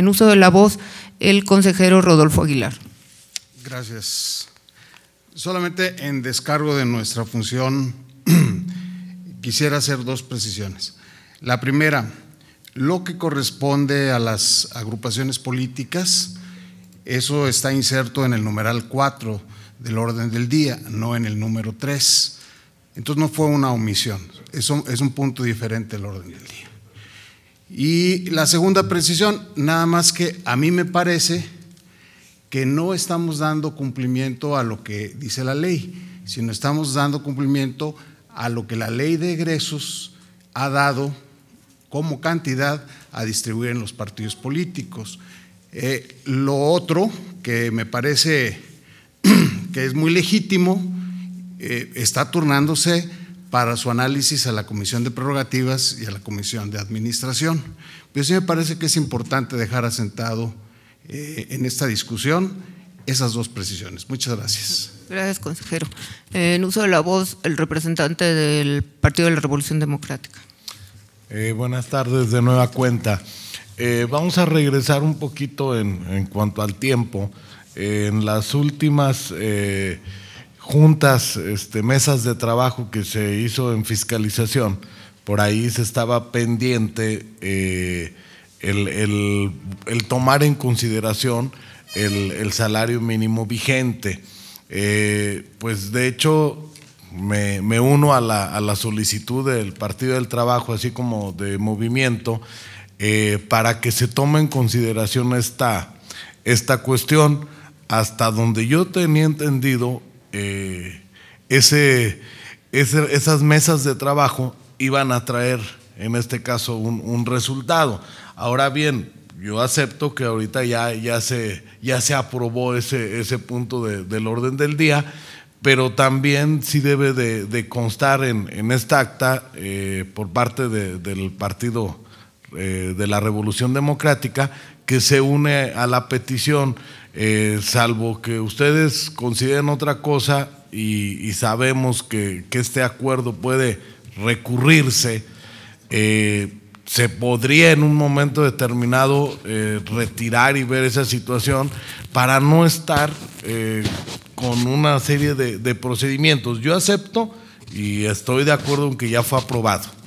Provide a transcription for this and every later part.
En uso de la voz, el consejero Rodolfo Aguilar. Gracias. Solamente en descargo de nuestra función, quisiera hacer dos precisiones. La primera, lo que corresponde a las agrupaciones políticas, eso está inserto en el numeral 4 del orden del día, no en el número 3. Entonces no fue una omisión, es un punto diferente del orden del día. Y la segunda precisión, nada más que a mí me parece que no estamos dando cumplimiento a lo que dice la ley, sino estamos dando cumplimiento a lo que la ley de egresos ha dado como cantidad a distribuir en los partidos políticos. Eh, lo otro que me parece que es muy legítimo, eh, está turnándose para su análisis a la Comisión de Prerrogativas y a la Comisión de Administración. Pero pues sí me parece que es importante dejar asentado eh, en esta discusión esas dos precisiones. Muchas gracias. Gracias, consejero. Eh, en uso de la voz, el representante del Partido de la Revolución Democrática. Eh, buenas tardes de nueva cuenta. vamos a regresar un poquito en cuanto al tiempo. en las últimas juntas, este, mesas de trabajo que se hizo en fiscalización, por ahí se estaba pendiente eh, el, tomar en consideración el, salario mínimo vigente. Eh, pues de hecho, me, uno a la, a la, solicitud del Partido del Trabajo, así como de Movimiento, eh, para que se tome en consideración esta, esta cuestión. Hasta donde yo tenía entendido, eh, ese, esas mesas de trabajo iban a traer, en este caso, un, resultado. Ahora bien, yo acepto que ahorita ya, ya, se, ya se aprobó ese, ese punto del orden del día, pero también sí debe de, constar en, esta acta eh, por parte del Partido eh, de la Revolución Democrática que se une a la petición, eh, salvo que ustedes consideren otra cosa y, sabemos que, este acuerdo puede recurrirse, eh, se podría en un momento determinado eh, retirar y ver esa situación para no estar con una serie de, de procedimientos. Yo acepto y estoy de acuerdo en que ya fue aprobado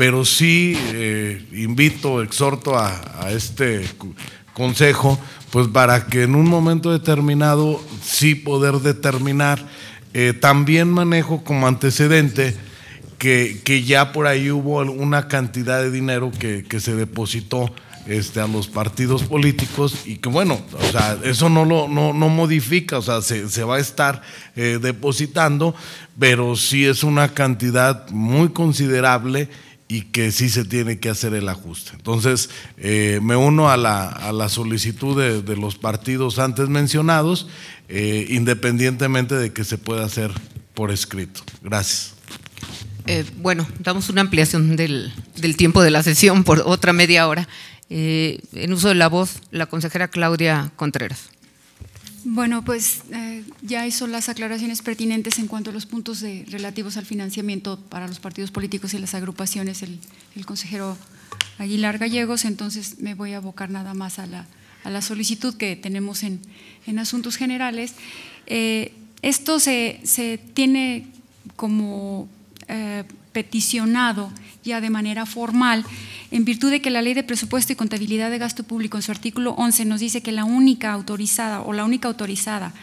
pero sí eh, invito, exhorto a, este consejo, pues para que en un momento determinado sí poder determinar. Eh, también manejo como antecedente que, que, ya por ahí hubo una cantidad de dinero que, se depositó este, a los partidos políticos y que bueno, o sea, eso no lo no, modifica, o sea, se, va a estar eh, depositando, pero sí es una cantidad muy considerable y que sí se tiene que hacer el ajuste. Entonces, eh, me uno a la, a la solicitud de, los partidos antes mencionados, eh, independientemente de que se pueda hacer por escrito. Gracias. Eh, bueno, damos una ampliación del, tiempo de la sesión por otra media hora. en uso de la voz, la consejera Claudia Contreras. Bueno, pues eh, ya hizo las aclaraciones pertinentes en cuanto a los puntos de, relativos al financiamiento para los partidos políticos y las agrupaciones el, consejero Aguilar Gallegos, entonces me voy a abocar nada más a la, solicitud que tenemos en, asuntos generales. Eh, esto se, tiene como eh, peticionado ya de manera formal, en virtud de que la Ley de Presupuesto y Contabilidad de Gasto Público en su artículo 11 nos dice que la única autorizada o la única autorizada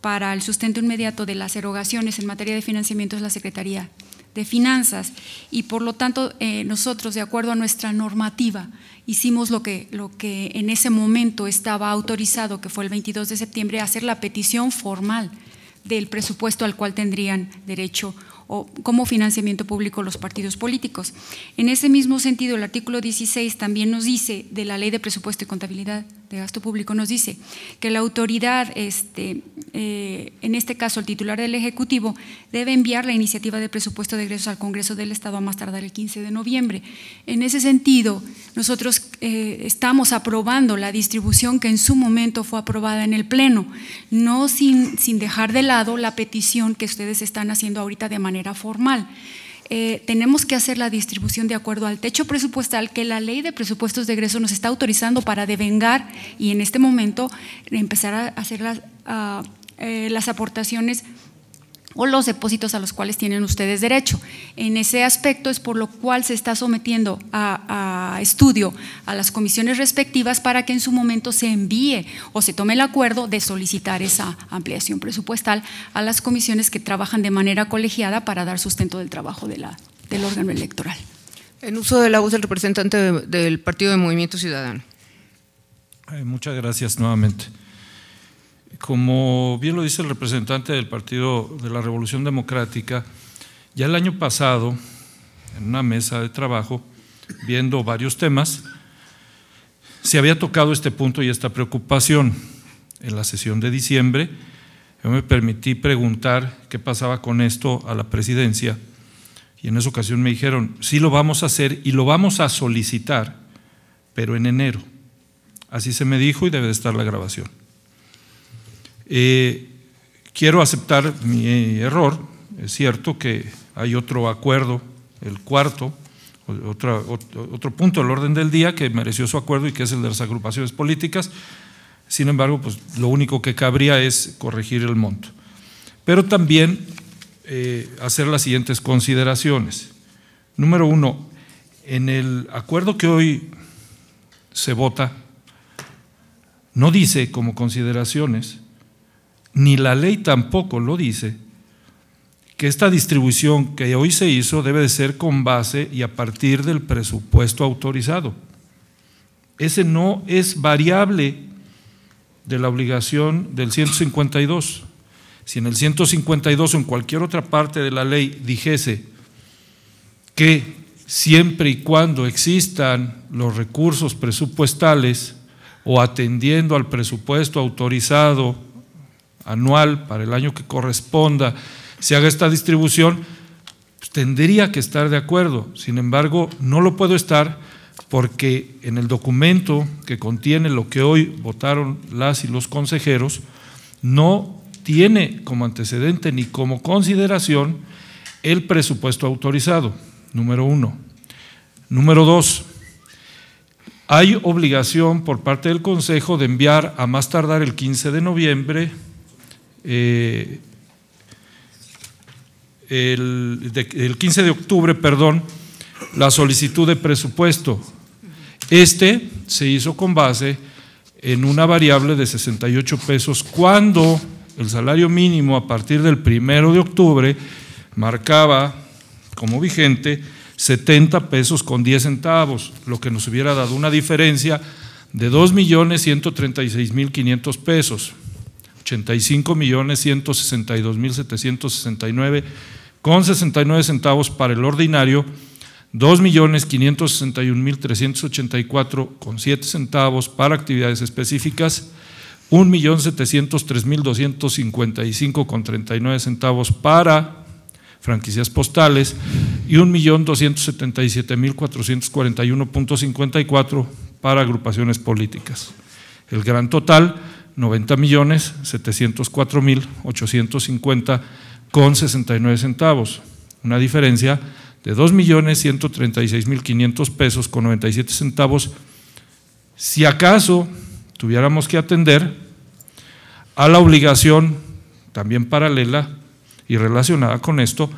para el sustento inmediato de las erogaciones en materia de financiamiento es la Secretaría de Finanzas y por lo tanto eh, nosotros de acuerdo a nuestra normativa hicimos lo que, lo que en ese momento estaba autorizado, que fue el 22 de septiembre, hacer la petición formal del presupuesto al cual tendrían derecho o como financiamiento público los partidos políticos. En ese mismo sentido, el artículo 16 también nos dice de la Ley de Presupuesto y Contabilidad de Gasto Público nos dice que la autoridad, este, eh, en este caso el titular del Ejecutivo, debe enviar la iniciativa de presupuesto de egresos al Congreso del Estado a más tardar el 15 de noviembre. En ese sentido, nosotros eh, estamos aprobando la distribución que en su momento fue aprobada en el Pleno, no sin, sin dejar de lado la petición que ustedes están haciendo ahorita de manera formal. Eh, tenemos que hacer la distribución de acuerdo al techo presupuestal que la ley de presupuestos de egreso nos está autorizando para devengar y en este momento empezar a hacer las, ah, eh, las aportaciones o los depósitos a los cuales tienen ustedes derecho. En ese aspecto es por lo cual se está sometiendo a, estudio a las comisiones respectivas para que en su momento se envíe o se tome el acuerdo de solicitar esa ampliación presupuestal a las comisiones que trabajan de manera colegiada para dar sustento del trabajo la, del órgano electoral. En uso de la voz del representante del Partido de Movimiento Ciudadano. Eh, muchas gracias nuevamente. Como bien lo dice el representante del Partido de la Revolución Democrática, ya el año pasado, en una mesa de trabajo, viendo varios temas, se había tocado este punto y esta preocupación. En la sesión de diciembre, yo me permití preguntar qué pasaba con esto a la presidencia y en esa ocasión me dijeron, sí lo vamos a hacer y lo vamos a solicitar, pero en enero. Así se me dijo y debe de estar la grabación. Eh, quiero aceptar mi error. Es cierto que hay otro acuerdo, el cuarto, otro, punto del orden del día que mereció su acuerdo y que es el de las agrupaciones políticas. Sin embargo, pues lo único que cabría es corregir el monto. Pero también eh, hacer las siguientes consideraciones. Número uno, en el acuerdo que hoy se vota, no dice como consideraciones ni la ley tampoco lo dice, que esta distribución que hoy se hizo debe de ser con base y a partir del presupuesto autorizado. Ese no es variable de la obligación del 152. Si en el 152 o en cualquier otra parte de la ley dijese que siempre y cuando existan los recursos presupuestales o atendiendo al presupuesto autorizado anual para el año que corresponda se haga esta distribución, pues, tendría que estar de acuerdo. Sin embargo, no lo puedo estar porque en el documento que contiene lo que hoy votaron las y los consejeros, no tiene como antecedente ni como consideración el presupuesto autorizado, número uno. Número dos, hay obligación por parte del Consejo de enviar a más tardar el 15 de noviembre eh, el, 15 de octubre, perdón, la solicitud de presupuesto. Este se hizo con base en una variable de 68 pesos cuando el salario mínimo a partir del primero de octubre marcaba como vigente 70 pesos con 10 centavos, lo que nos hubiera dado una diferencia de millones mil 2.136.500 pesos. 85.162.769 con 69 centavos para el ordinario, 2.561.384,7 con centavos para actividades específicas, 1.703.255 con 39 centavos para franquicias postales y 1.277.441.54 para agrupaciones políticas. El gran total 90.704.850 millones mil con 69 centavos, una diferencia de 2.136.500 millones 136 mil pesos con 97 centavos, si acaso tuviéramos que atender a la obligación también paralela y relacionada con esto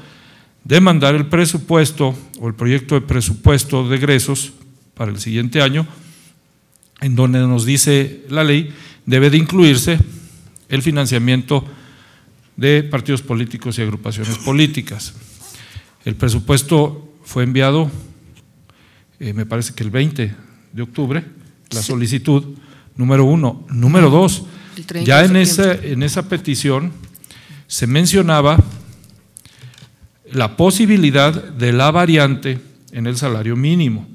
de mandar el presupuesto o el proyecto de presupuesto de egresos para el siguiente año, en donde nos dice la ley debe de incluirse el financiamiento de partidos políticos y agrupaciones políticas. El presupuesto fue enviado, eh, me parece que el 20 de octubre, la solicitud número uno. Número dos, ya en en esa petición se mencionaba la posibilidad de la variante en el salario mínimo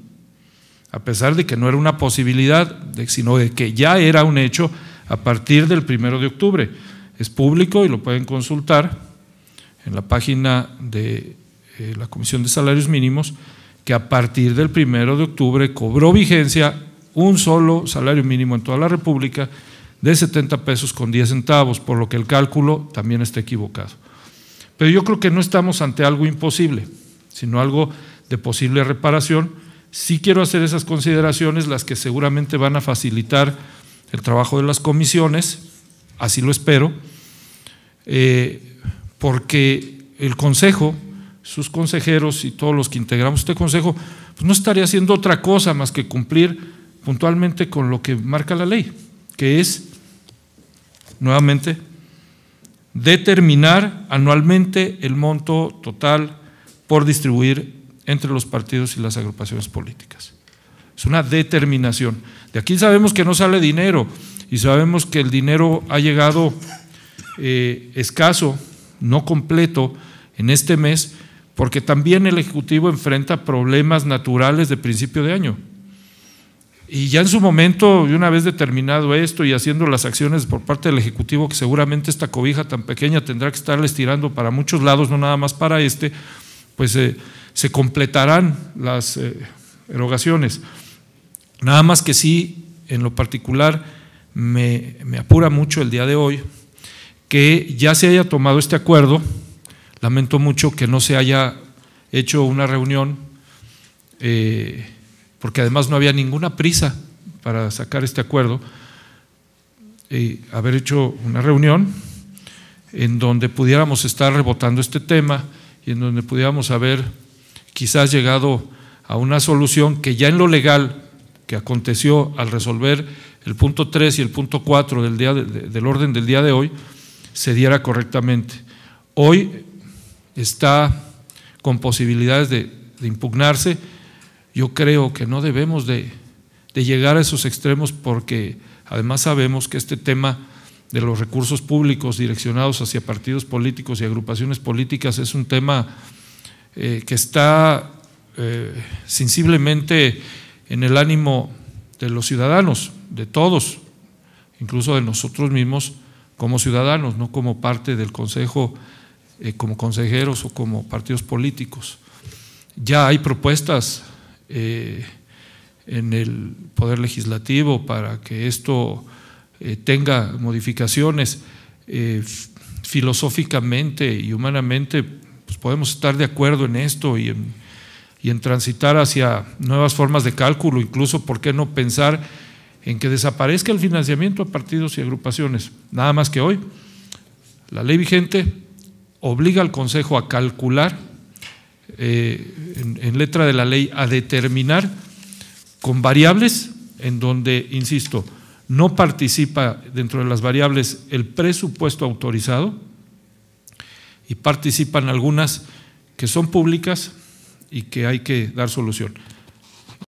a pesar de que no era una posibilidad, sino de que ya era un hecho a partir del primero de octubre. Es público y lo pueden consultar en la página de eh, la Comisión de Salarios Mínimos, que a partir del primero de octubre cobró vigencia un solo salario mínimo en toda la República de 70 pesos con 10 centavos, por lo que el cálculo también está equivocado. Pero yo creo que no estamos ante algo imposible, sino algo de posible reparación Sí quiero hacer esas consideraciones, las que seguramente van a facilitar el trabajo de las comisiones, así lo espero, eh, porque el Consejo, sus consejeros y todos los que integramos este Consejo, pues no estaría haciendo otra cosa más que cumplir puntualmente con lo que marca la ley, que es, nuevamente, determinar anualmente el monto total por distribuir entre los partidos y las agrupaciones políticas. Es una determinación. De aquí sabemos que no sale dinero y sabemos que el dinero ha llegado eh, escaso, no completo, en este mes, porque también el Ejecutivo enfrenta problemas naturales de principio de año. Y ya en su momento, y una vez determinado esto y haciendo las acciones por parte del Ejecutivo, que seguramente esta cobija tan pequeña tendrá que estarles tirando para muchos lados, no nada más para este, pues eh, se completarán las eh, erogaciones. Nada más que sí, en lo particular, me, apura mucho el día de hoy que ya se haya tomado este acuerdo. Lamento mucho que no se haya hecho una reunión, eh, porque además no había ninguna prisa para sacar este acuerdo. y haber hecho una reunión en donde pudiéramos estar rebotando este tema y en donde pudiéramos haber quizás llegado a una solución que ya en lo legal que aconteció al resolver el punto 3 y el punto 4 del, día del orden del día de hoy se diera correctamente. Hoy está con posibilidades de, impugnarse. Yo creo que no debemos de llegar a esos extremos porque además sabemos que este tema de los recursos públicos direccionados hacia partidos políticos y agrupaciones políticas es un tema eh, que está eh, sensiblemente en el ánimo de los ciudadanos, de todos, incluso de nosotros mismos como ciudadanos, no como parte del Consejo, eh, como consejeros o como partidos políticos. Ya hay propuestas en el Poder Legislativo para que esto tenga modificaciones. filosóficamente y humanamente pues podemos estar de acuerdo en esto y en, transitar hacia nuevas formas de cálculo, incluso, ¿por qué no pensar en que desaparezca el financiamiento a partidos y agrupaciones? Nada más que hoy, la ley vigente obliga al Consejo a calcular, eh, en letra de la ley, a determinar con variables en donde, insisto, no participa dentro de las variables el presupuesto autorizado, y participan algunas que son públicas y que hay que dar solución.